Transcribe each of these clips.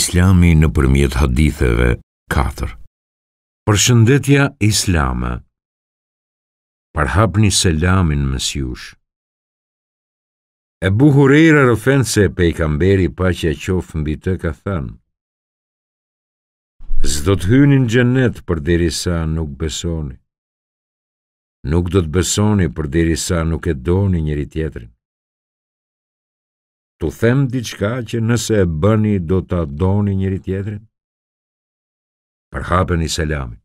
Islami në përmjet haditheve 4 Përshëndetja Islama Parhapni selamin mësjush E buhurera rëfend se pejkamberi pa që e qofë mbi të ka than Zdo të hynin gjenet për diri sa nuk besoni Nuk do të besoni për diri sa nuk e doni njëri tjetrin Tu them diçka që nëse e bëni do t'a doni njëri tjetërin? Përhapen i selami.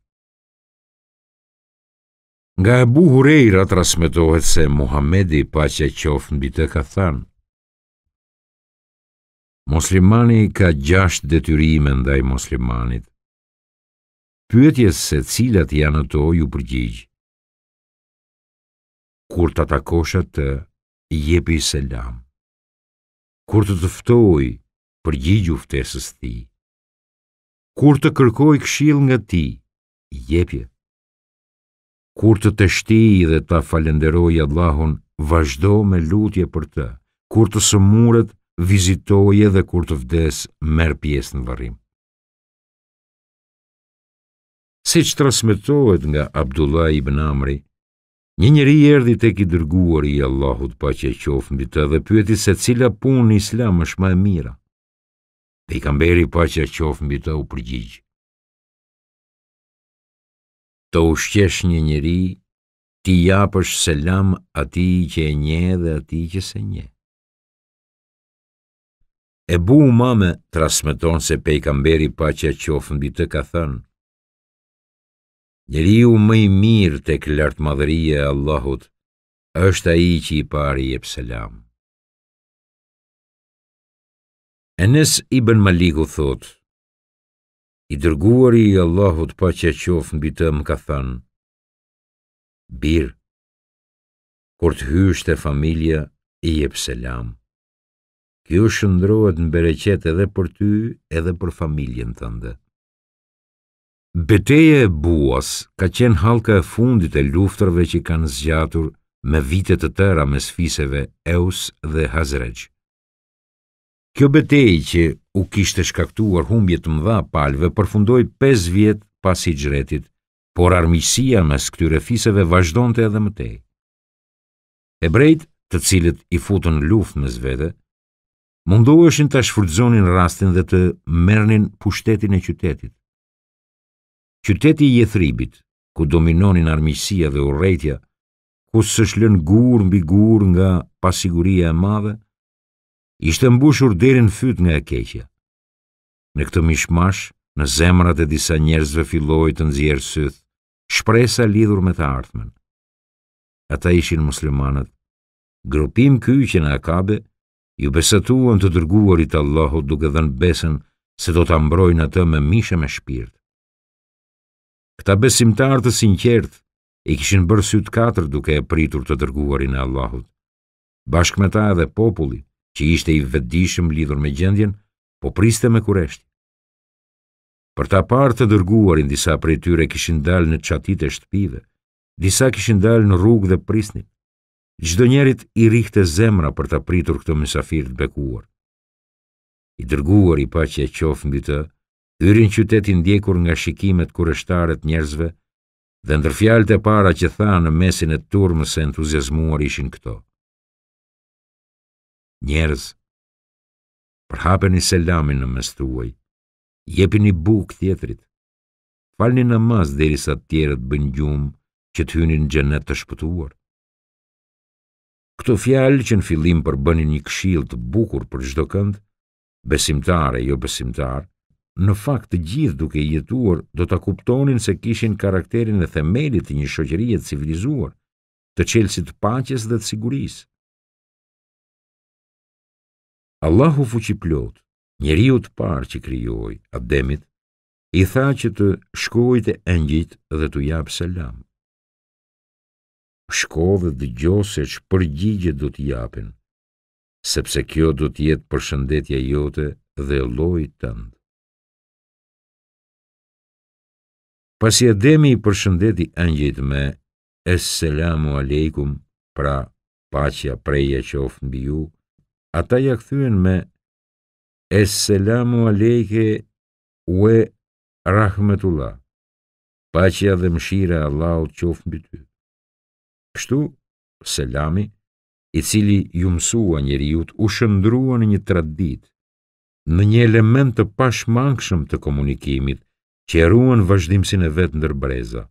Nga e buhur e i se Muhammedi pa që e në bitë e ka thanë. Moslimani ka gjasht detyrime ndaj moslimanit. Pyetjes se cilat janë ato ju përgjigjë. Kur të takosha të jepi selam kur të tëftoj për gjigju ftesës ti. Kur të kërkoj këshil nga ti, jepje. Kur të të shti dhe ta falenderoj Allahun, vazhdo me lutje për të. Kur të sëmurët, vizitoj edhe kur të vdes, merë pjesë në varim. Si që transmitohet nga Abdullah ibn Amri, Një njëri i erdi të ki dërguar i Allahut pa që e mbi të dhe pyeti se cila punë në islam është më e mira. Pejgamberi i kam pa që e mbi të u përgjigjë. Të ushqesh një njëri, ti japësh selam ati që e nje dhe ati që se nje. E bu u mame, trasmeton se pe i kam pa që e qofën mbi të ka thënë, Njëriu më i mirë të këllartë madhërije Allahut, është a i që i pari e pëselam. Enes i bën Maliku thot, i dërguari i Allahut pa që qofë në bitë më ka thënë, Birë, kur të e familje, i e selam. Kjo shëndrohet në bereqet edhe për ty, edhe për familjen të ndëtë. Beteje e buas ka qenë halka e fundit e luftërve që kanë zgjatur me vitet të tëra me sfiseve Eus dhe Hazreq. Kjo beteje që u kishtë shkaktuar humbjet më dha palve përfundoj 5 vjet pas i gjretit, por armisia me këtyre fiseve vazhdojnë të edhe mëtej. Hebrejt të cilët i futën luft me zvete, mundohëshin të shfrudzonin rastin dhe të merrnin pushtetin e qytetit. Qyteti i Jethribit, ku dominonin armiqësia dhe urrëtia, ku së shlën gur mbi gur nga pasiguria e madhe, ishte mbushur derin fyt nga e keqja. Në këtë mishmash, në zemrat e disa njerëzve filloi të nëzjerë syth, shpresa lidhur me të artmen. Ata ishin muslimanët. Grupim kyqen e akabe, ju besatuan të dërguarit Allahut duke dhe në besen se do të ambrojnë atë me mishë me shpirt. Këta besimtarë të sinqert i kishin bërë sytë katër duke e pritur të dërguarin e Allahut. Bashkë me ta edhe populli që ishte i vetëdijshëm lidhur me gjendjen, po priste me kurresht. Për ta parë të dërguarin disa prej tyre kishin dalë në çatitë e shtëpive, disa kishin dalë në rrugë dhe prisnin. Gjdo njerit i rikhte zemra për ta pritur këto mësafirt bekuar. I dërguar i pa që e qofë mbi të, Yrin qytetin ndjekur nga shikimet kurështare të njerëzve dhe ndër fjalët e para që tha në mesin e turmës e entuziazmuar ishin këto. Njerëz, përhapeni selamin në mes tuaj. Jepini bukë tjetrit. Falni namaz derisa të tjerët bëjnë gjumë që të hynin në xhenet të shpëtuar. Këto fjalë që në fillim përbënin një këshill të bukur për çdo kënd, besimtare jo besimtare, në fakt të gjithë duke jetuar do të kuptonin se kishin karakterin e themelit të një shoqërije civilizuar, të qelsit paches dhe të sigurisë. Allahu fuqiplot, njeriu të parë që krijoi Ademit, i tha që të shkojë te engjëjt dhe t'u jap selam. Shko dhe dëgjo që përgjigje do të japin, sepse kjo do të jetë përshëndetja jote dhe llojit tënd. Pasi e demi i përshëndeti ëngjit me Esselamu Aleikum, pra pacja preja që ofë në biju, ata ja këthyën me Esselamu Aleike ue Rahmetullah, pacja dhe mshira Allahut që ofë në ty. Kështu, Selami, i cili ju mësua njëri jutë, u shëndrua në një tradit, në një element të pashmangshëm të komunikimit, që eruan vazhdimësin e vetë ndër breza.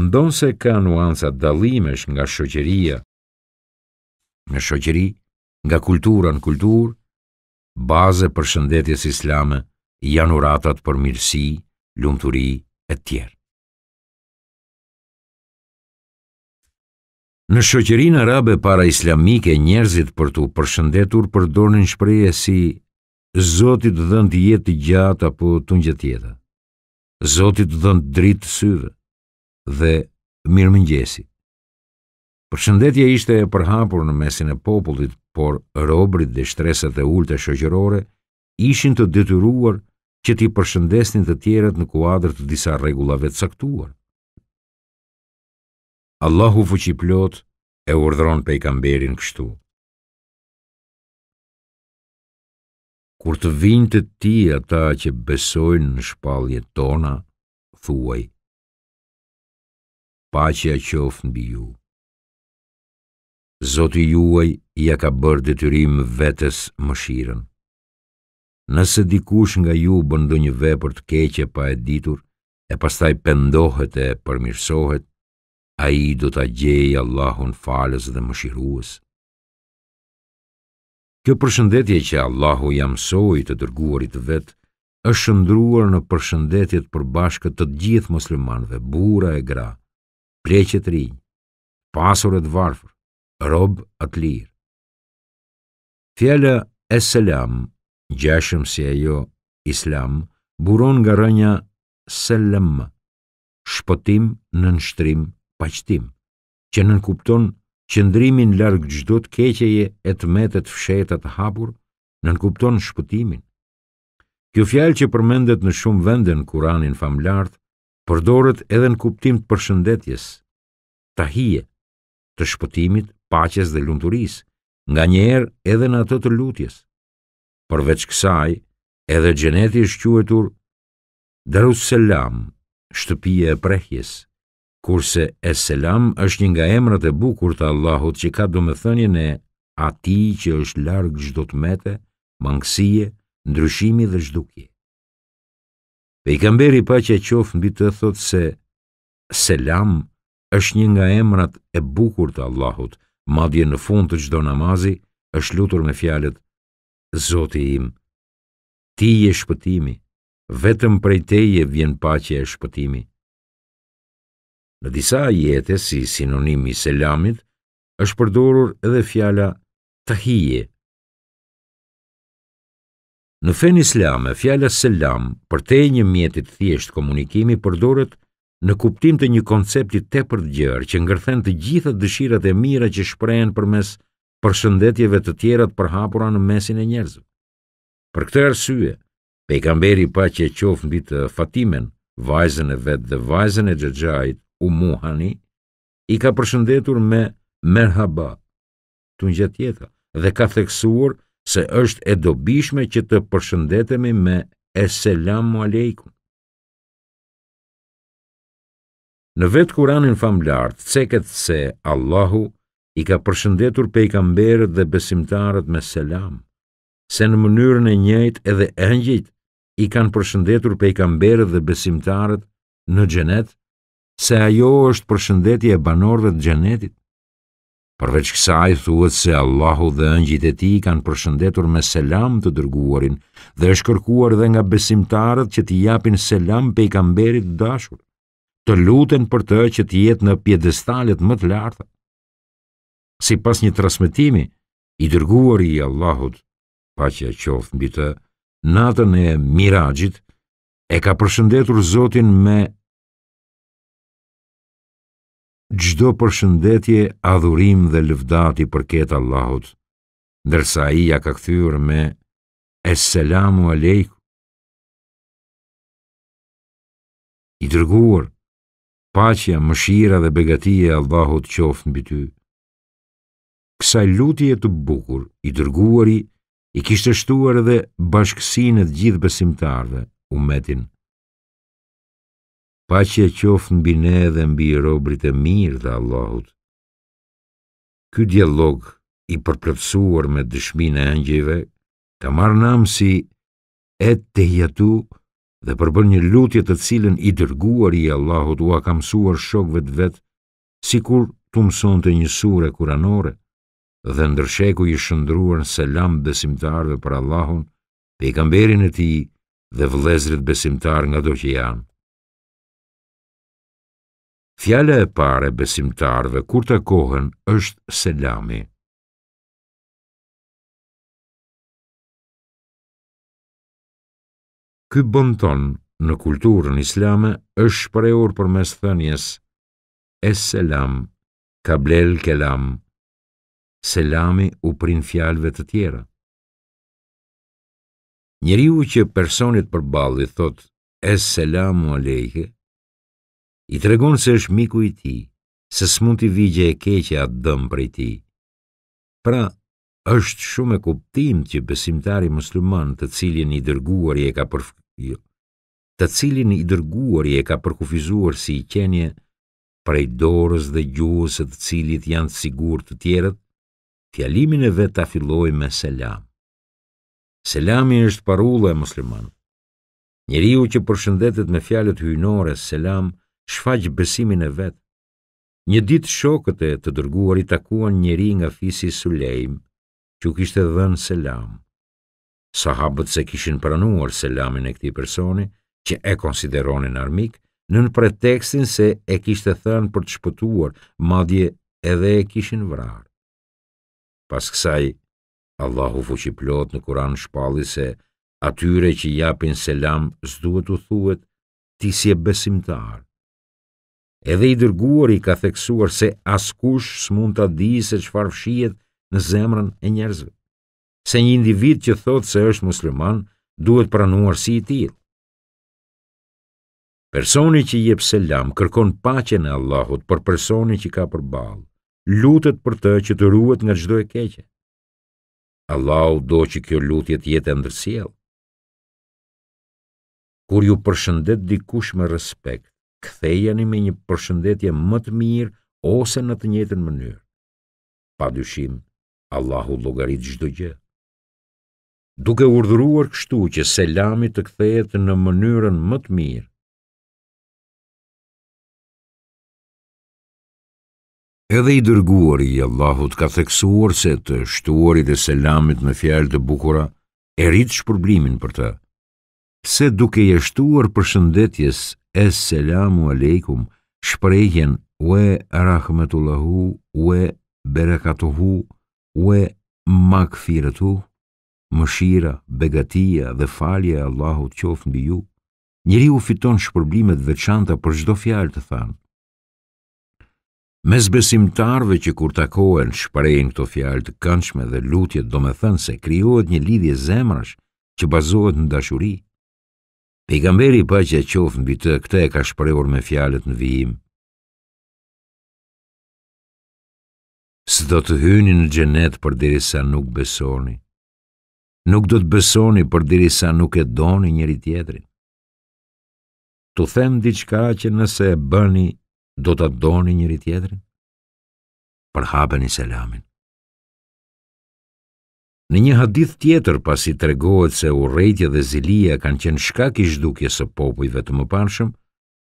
Ndonë se ka nuansa dalimesh nga shoqeria, nga shoqeri, nga kultura në kultur, baze për shëndetjes islame janë uratat për mirësi, lumëturi e tjerë. Në shoqerinë arabe para islamike njerëzit për të përshëndetur përdornin shprehje si Zotit të dhënë jetë të gjatë apo të një tjetër. Zotit të dhënë dritë syve dhe mirëmëngjesi. Përshëndetja ishte e përhapur në mesin e popullit, por robrit dhe shtresat e ulte shoqërore ishin të detyruar që t'i përshëndesnin të tjerët në kuadër të disa rregullave të saktuar. Allahu fuqiplot e urdhron pejgamberin kështu: Kur të vinë të ti ata që besojnë në shpalje tona, thuaj, pacja qofë në biju. Zotë juaj ja ka bërë detyrim vetës më shiren. Nëse dikush nga ju bëndu një vepër të keqe pa e ditur, e pastaj pendohet e përmirsohet, a i do të gjejë Allahun falës dhe më shiruës. Kjo përshëndetje që Allahu jam të dërguarit vet, është shëndruar në përshëndetjet për të gjithë muslimanve, bura e gra, pleqet rinj, pasur e dvarfër, rob atë lirë. Fjallë e selam, gjashëm si ajo islam, buron nga rënja selam, shpotim në nështrim paqtim, që nënkupton qëndrimin largë gjdo të keqeje e të metet fshetat hapur, në nënkupton shpëtimin. Kjo fjalë që përmendet në shumë vende në kuranin famlartë, përdoret edhe në kuptim të përshëndetjes, tahije, të shpëtimit, paqes dhe lunturis, nga njerë edhe në atë të lutjes. Përveç kësaj, edhe gjeneti është quetur Darus Selam, shtëpije e prehjes kurse Eselam është një nga emrat e bukur të Allahut që ka do më thënje në ati që është largë gjdo të mete, mangësie, ndryshimi dhe zhdukje. kamberi pa që e qofë në bitë të thotë se Selam është një nga emrat e bukur të Allahut, madje në fund të gjdo namazi është lutur me fjalet Zoti im, ti je shpëtimi, vetëm prej teje vjen pa që e shpëtimi. Në disa ajete si sinonimi i selamit është përdorur edhe fjala tahije. Në fen islam, fjala selam për te një mjetit thjesht komunikimi përdoret në kuptim të një koncepti tepër të gjerë që ngërthen të gjitha dëshirat e mira që shprehen përmes përshëndetjeve të tjera të përhapura në mesin e njerëzve. Për këtë arsye, pejgamberi paqja qofë mbi të Fatimen, vajzën e vet dhe vajzën e gjëgjajt, u muhani, i ka përshëndetur me merhaba, të një tjeta, dhe ka theksuar se është e dobishme që të përshëndetemi me eselamu selamu alejku. Në vetë kuranin famlart, ceket se Allahu i ka përshëndetur pe i kamberët dhe besimtarët me selam, se në mënyrën e njëjt edhe engjit i kanë përshëndetur pe i kamberët dhe besimtarët në gjenetë, se ajo është përshëndetje e banorëve të xhenetit. Përveç kësaj thuhet se Allahu dhe ëngjëjtë e tij kanë përshëndetur me selam të dërguarin dhe është kërkuar edhe nga besimtarët që t'i japin selam pejgamberit kamberit dashur, të luten për të që të jetë në piedestalet më të larta. Sipas një transmetimi i dërguari i Allahut, paqja qoftë mbi të, natën e miragjit, e ka përshëndetur Zotin me gjdo përshëndetje, adhurim dhe lëvdati për ketë Allahut, dërsa i ja ka këthyrë me Esselamu Alejku. I dërguar, pacja, mëshira dhe begatije Allahut qofë në bity. Kësaj lutje të bukur, i dërguari, i kishtë shtuar edhe bashkësinët gjithë besimtarve, umetin pa që e qofë në bine dhe mbi robrit e mirë dhe Allahut. Ky dialog i përplëtsuar me dëshmin e angjive, ka marrë namë si et të hjatu dhe përbër një lutje të cilën i dërguar i Allahut u akamsuar shokve të vetë, si kur të mëson të një sure kuranore, dhe ndërsheku i shëndruar në selam besimtarve për Allahun, kamberin e ti dhe vlezrit besimtar nga do që janë. Fjala e pare besimtarve kur të kohën është selami. Ky bonton në kulturën islame është shprehur për mes thënjes Es selam, kablel kelam, selami u prin fjalve të tjera. Njeriu që personit për balli thot Es selamu alejhe, i tregon se është miku i ti, se s'mund t'i vigje e keqe atë dëmë për i ti. Pra, është shumë e kuptim që besimtari musliman të cilin i dërguar i e ka përfë jo, të cilin i dërguar i e ka përkufizuar si i qenje prej dorës dhe gjuhës të cilit janë sigur të tjerët, fjalimin e vetë ta filloj me selam. Selami është parullë e musliman. Njeriu u që përshëndetet me fjalët hyjnore selam, shfaq besimin e vet. Një ditë shokët e të dërguar i takuan njëri nga fisi i Sulejm, që u kishte dhënë selam. Sahabët se kishin pranuar selamin e këtij personi, që e konsideronin armik, nën pretekstin se e kishte thënë për të shpëtuar, madje edhe e kishin vrarë. Pas kësaj, Allahu fuqi plot në Kur'an shpalli se atyre që japin selam, s'duhet u thuhet ti si besimtar edhe i dërguar i ka theksuar se askush s'mund të di se qëfar fshihet në zemrën e njerëzve. Se një individ që thotë se është musliman, duhet pranuar si i tijë. Personi që jep selam kërkon paqen në Allahut për personi që ka përballë, lutet lutët për të që të ruhet nga çdo e keqe. Allahu do që kjo lutjet jetë e ndërsiel. Kur ju përshëndet dikush me respekt, kthejeni me një përshëndetje më të mirë ose në të njëjtën mënyrë. Pa dyshim, Allahu llogarit çdo gjë. Duke urdhëruar kështu që selami të kthehet në mënyrën më të mirë. Edhe i dërguari i Allahut ka theksuar se të shtuarit e selamit me fjalë të bukura e rrit shpërblimin për të. Se duke i shtuar përshëndetjes Esselamu aleikum shprejhen u e rahmetullahu, u e berekatuhu, u e makfiretu, mëshira, begatia dhe falje e Allahut qofë në biju, njëri u fiton shpërblimet dhe qanta për gjdo fjalë të thanë. Mes besimtarve që kur takohen shprejnë këto fjalë të kënçme dhe lutjet do me thënë se kryohet një lidhje zemrash që bazohet në dashuri, Pejgamberi i paqja qofë mbi të, këtë e ka shprehur me fjalët në vijim. Së do të hyni në gjenet për diri sa nuk besoni. Nuk do të besoni për diri sa nuk e doni njëri tjetrin. Të them diqka që nëse e bëni, do të doni njëri tjetrin? Për hapeni selamin. Në një hadith tjetër pasi të regohet se urejtja dhe zilija kanë qenë shkak i shdukje së popujve të më panshëm,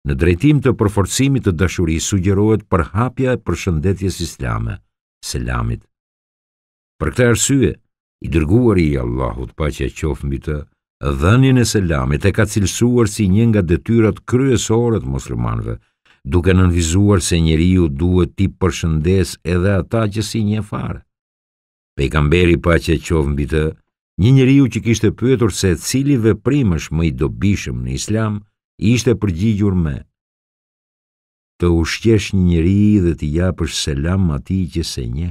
në drejtim të përforcimit të dashuri sugjerohet për hapja e përshëndetjes islame, selamit. Për këta arsye, i dërguar i Allahut pa që e qofën mbi të, dhenjën e selamit e ka cilësuar si një nga detyrat kryesore të muslimanve, duke nënvizuar se njeriu duhet ti përshëndes edhe ata që si një farë. Pe i gamberi pa që e qovë mbi të, një njëri u që kishtë pëtur se cili veprim primësh më i dobishëm në islam, ishte përgjigjur me. Të ushqesh një njëri dhe të japësh selam ati që se nje.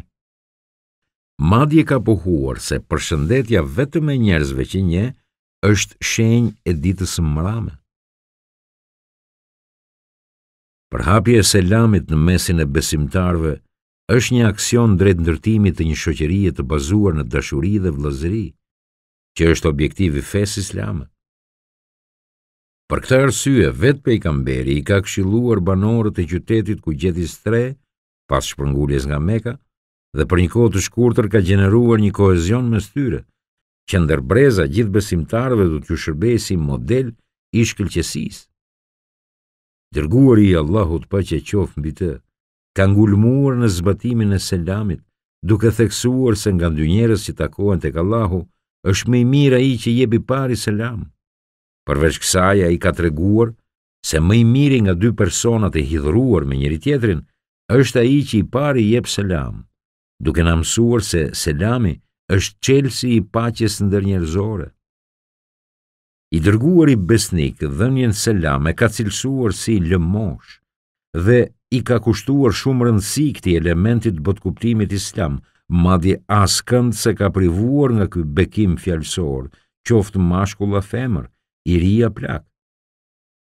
Madje ka pohuar se përshëndetja vetëm e njerëzve që nje, është shenj e ditës më mërame. Për hapje e selamit në mesin e besimtarve, është një aksion drejt ndërtimit të një shoqërie të bazuar në dashuri dhe vëllazëri, që është objektivi i fesë islame. Për këtë arsye, vet pejgamberi i ka këshilluar banorët e qytetit ku gjeti stre pas shpërnguljes nga Mekka dhe për një kohë të shkurtër ka gjeneruar një kohezion mes tyre, që ndër breza gjithë besimtarëve do t'ju shërbejë si model i shkëlqësisë. Dërguari i Allahut paqja qof mbi të ka ngulmuar në zbatimin e selamit, duke theksuar se nga dy njerës që takohen të kalahu është me i mirë a i që jebi pari selam. Përveç kësaja i ka treguar se me i mirë nga dy personat e hidhruar me njëri tjetrin, është a i që i pari jeb selam, duke në mësuar se selami është qelsi i pacjes në njerëzore. I dërguar i besnik dhënjën selam e ka cilësuar si lëmosh dhe i ka kushtuar shumë rëndësi këti elementit kuptimit islam, madje askënd se ka privuar nga këj bekim fjallësor, qoftë mashkulla femër, i rria plak.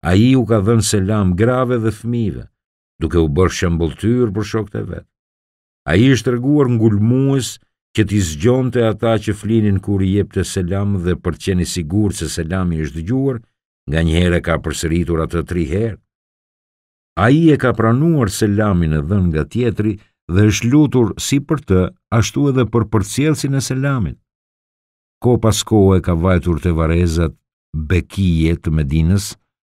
A i u ka dhenë selam grave dhe fmive, duke u bërë shëmbëltyr për shok të vetë. A i është reguar ngulmues që t'i zgjon të ata që flinin kur i jep të selam dhe për qeni sigur se selami është gjuar, nga njëhere ka përsëritur atë tri herë. A i e ka pranuar selamin e dhën nga tjetri dhe është lutur si për të, ashtu edhe për përcjelsin e selamin. Ko pas ko e ka vajtur të varezat bekije të medinës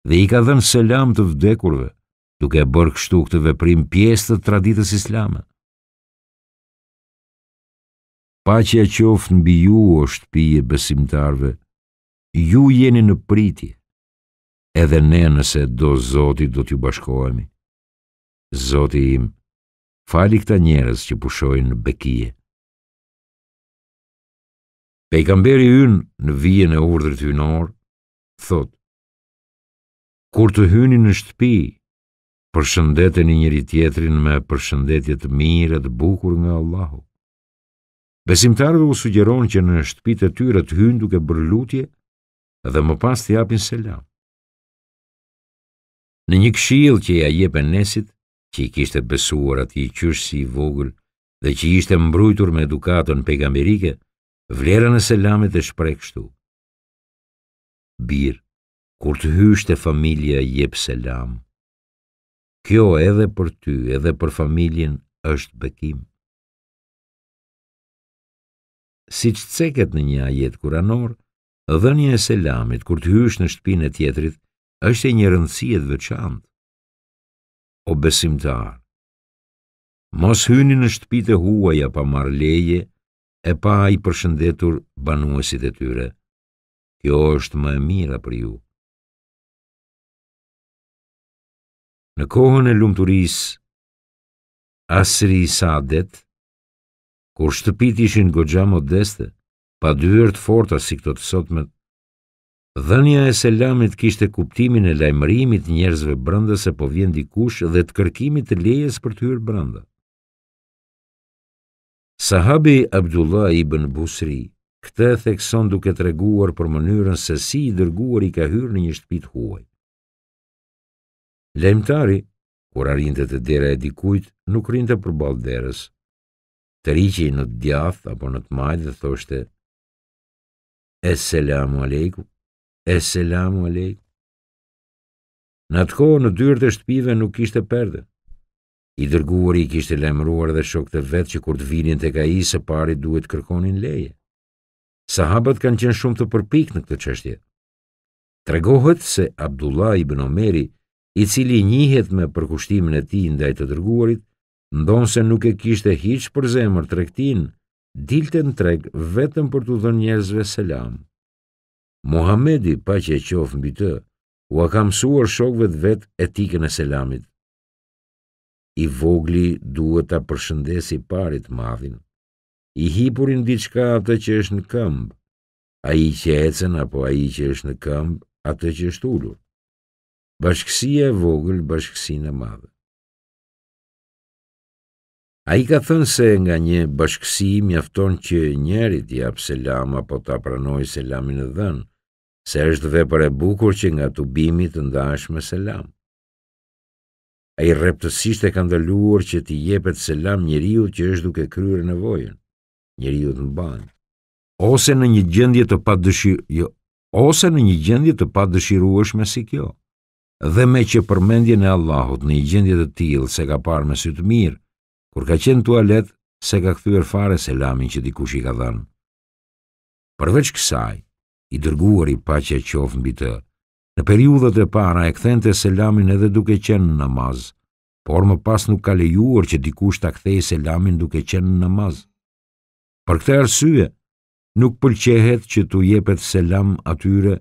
dhe i ka dhën selam të vdekurve, duke bërë kështu këtë veprim pjesë të traditës islamet. e qofë në biju është pije besimtarve, ju jeni në pritje edhe ne nëse do Zoti do t'ju bashkohemi. Zoti im, fali këta njerës që pushojnë në bekije. Pejgamberi ynë në vijën e urdhrit hynor, thot, kur të hyni në shtëpi, përshëndeteni njëri tjetrin me përshëndetje të mirë të bukur nga Allahu. Besimtarëve u sugjeron që në shtëpitë e tyre të hyjnë duke bërë lutje dhe më pas të japin selam. Në një këshil që ja jepe nesit, që i kishte besuar ati i qyshë si i vogël dhe që i ishte mbrujtur me edukatën pegamerike, vlerën e selamit e shprek shtu. Bir, kur të hyshte familja jep selam, kjo edhe për ty, edhe për familjen është bekim. Si që ceket në një ajet kuranor, dhënje e selamit, kur të hysh në shtpin e tjetrit, është e një rëndësi e dëveçant. O besimtar, mos hyni në shtëpite huaja pa marë leje, e pa i përshëndetur banuesit e tyre. Kjo është më e mira për ju. Në kohën e lumëturis, asri i sa det, kur shtëpit ishin gogja modeste, pa dyërt forta si këto të sotmet, Dhënia e selamit kishte kuptimin e lajmërimit njerëzve brenda se po vjen dikush dhe të kërkimit të lejes për të hyrë brenda. Sahabi Abdullah ibn Busri këtë thekson duke treguar për mënyrën se si i dërguari i ka hyrë në një shtëpi të huaj. Lajmtari, kur arrinte te dera e dikujt, nuk rinte përballë derës. Të rriqi në djath apo në të dhe thoshte Es selamu alejkum e selamu alejk. Në të kohë në dyrë të shtpive nuk ishte perde. I dërguar i kishte lemruar dhe shok të vetë që kur të vinin të ka i se pari duhet kërkonin leje. Sahabat kanë qenë shumë të përpik në këtë qështje. Tregohet se Abdullah i bënomeri, i cili njihet me përkushtimin e ti ndaj të dërguarit, ndonë se nuk e kishte hiqë për zemër të rektin, dilte në treg vetëm për të njerëzve selamë. Muhamedi, pa që e qofë mbi të, ua ka mësuar shokve të vetë etikën e selamit. I vogli duhet të përshëndesi parit madhin, i hipurin diçka atë që është në këmbë, a i që ecen apo a i që është në këmbë, atë që është ullur. Bashkësia e vogël, bashkësia e madhe. A i ka thënë se nga një bashkësi mjafton që njeri t'ja pëselam apo t'a pranoj selamin e dhenë, se është dhe për e bukur që nga të bimit të me selam. A i reptësisht e ka ndëluar që t'i jepet selam njeriu që është duke kryrë nevojën, njeriu të banjë, ose në një gjendje të pa dëshirë, jo, ose në një gjendje të pa me si kjo, dhe me që përmendje në Allahut në një gjendje të tilë se ka parë me sytë mirë, Kur ka qenë tualet, se ka këthyër fare selamin që dikush i ka dhanë. Përveç kësaj, i dërguar i që e mbi të, në periudhët e para e këthen të selamin edhe duke qenë në namaz, por më pas nuk ka lejuar që dikush ta këthej selamin duke qenë në namaz. Për këte arsye, nuk pëlqehet që tu jepet selam atyre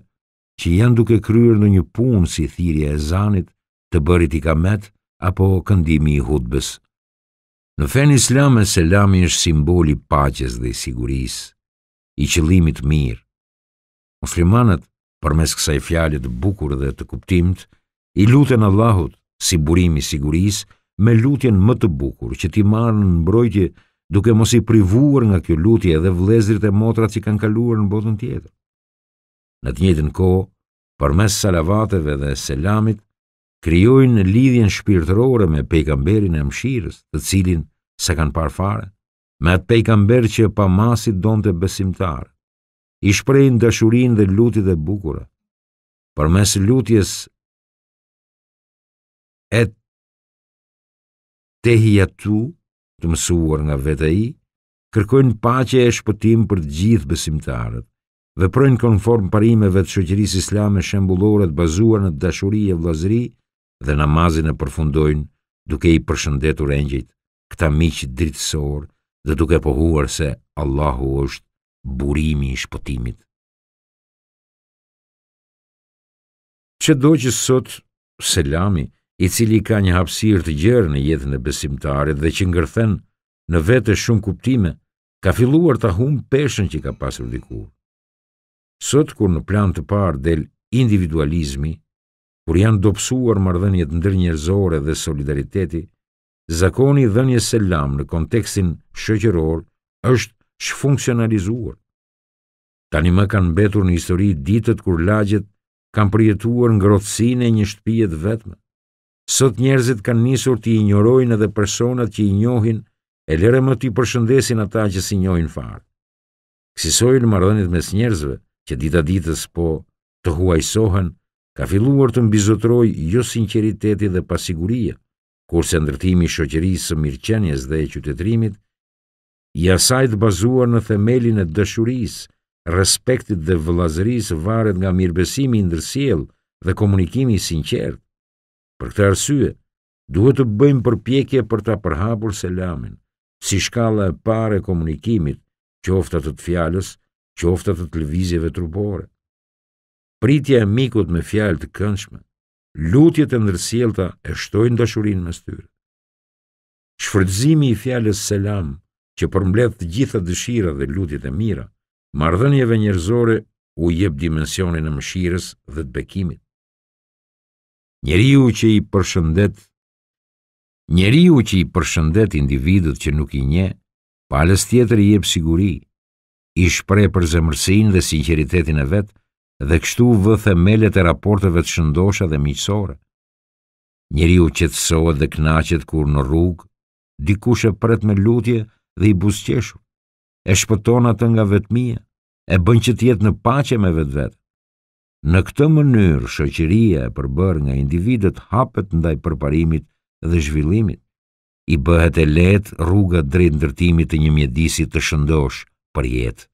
që janë duke kryrë në një punë si thirje e zanit të bërit i kamet apo këndimi i hudbës Në fen islam e selami është simboli pachës dhe siguris, i qëlimit mirë. Muslimanët, për mes kësa i fjalit bukur dhe të kuptimt, i lutën Allahut si burimi siguris me lutjen më të bukur që ti marën në mbrojtje duke mos i privuar nga kjo lutje dhe vlezrit e motrat që kanë kaluar në botën tjetër. Në të njëtën ko, për mes salavateve dhe selamit, kryojnë lidhjen shpirtërore me pejkamberin e mshirës, të cilin se kanë parfare, me atë pejkamber që pa masit donë të besimtarë, i shprejnë dashurin dhe lutit e bukura, për mes lutjes e te hijatu të mësuar nga vete i, kërkojnë pache e shpëtim për gjithë besimtarët, dhe prënë konform parimeve të shëqëris islame shembulore të bazuar në dashuri e vlazri, dhe namazin e përfundojnë duke i përshëndetur engjit, këta miqë dritësor dhe duke pohuar se Allahu është burimi i shpëtimit. Që do që sot selami, i cili ka një hapsirë të gjerë në jetën e besimtarit dhe që ngërthen në vete shumë kuptime, ka filluar të hum peshen që ka pasur dikur. Sot, kur në plan të par del individualizmi, kur janë dopsuar mardhenjet ndër njerëzore dhe solidariteti, zakoni dhenje selam në kontekstin shëqëror është shfunksionalizuar. funksionalizuar. më kanë betur në histori ditët kur lagjet kanë përjetuar në e një shtpijet vetme. Sot njerëzit kanë njësur t'i i njërojnë edhe personat që i njohin e lere më t'i përshëndesin ata që si njohin farë. Kësisojnë mardhenit mes njerëzve që dita ditës po të huajsohen ka filluar të mbizotroj jo sinceriteti dhe pasiguria, kurse ndërtimi i shoqërisë së mirëqenjes dhe e qytetërimit i asajt bazuar në themelin e dëshurisë, respektit dhe vëllazërisë varet nga mirëbesimi i ndërsjellë dhe komunikimi i sinqert. Për këtë arsye, duhet të bëjmë përpjekje për ta përhapur selamën si shkalla e parë e komunikimit, qofta të, të fjalës, qofta të, të lëvizjeve trupore pritja e mikut me fjalë të këndshme, lutjet e ndërsjellta e shtojnë dashurinë mes tyre. Shfrytëzimi i fjalës selam që përmbledh të gjitha dëshirat dhe lutjet e mira, marrëdhënieve njerëzore u jep dimensionin e mëshirës dhe të bekimit. Njeriu që i përshëndet Njeriu që i përshëndet individut që nuk i nje, palës tjetër i jep siguri, i shpre për zemërsin dhe sinceritetin e vetë, dhe kështu vë themelet e raporteve të shëndosha dhe miqësore. Njëri u qetësohet dhe knaqet kur në rrugë, dikush e pret me lutje dhe i busqeshu, E shpëton atë nga vetmia, e bën që të jetë në paqe me vetvet. Në këtë mënyrë shoqëria e përbërë nga individët hapet ndaj përparimit dhe zhvillimit. I bëhet e lehtë rruga drejt ndërtimit të një mjedisi të shëndosh për jetë.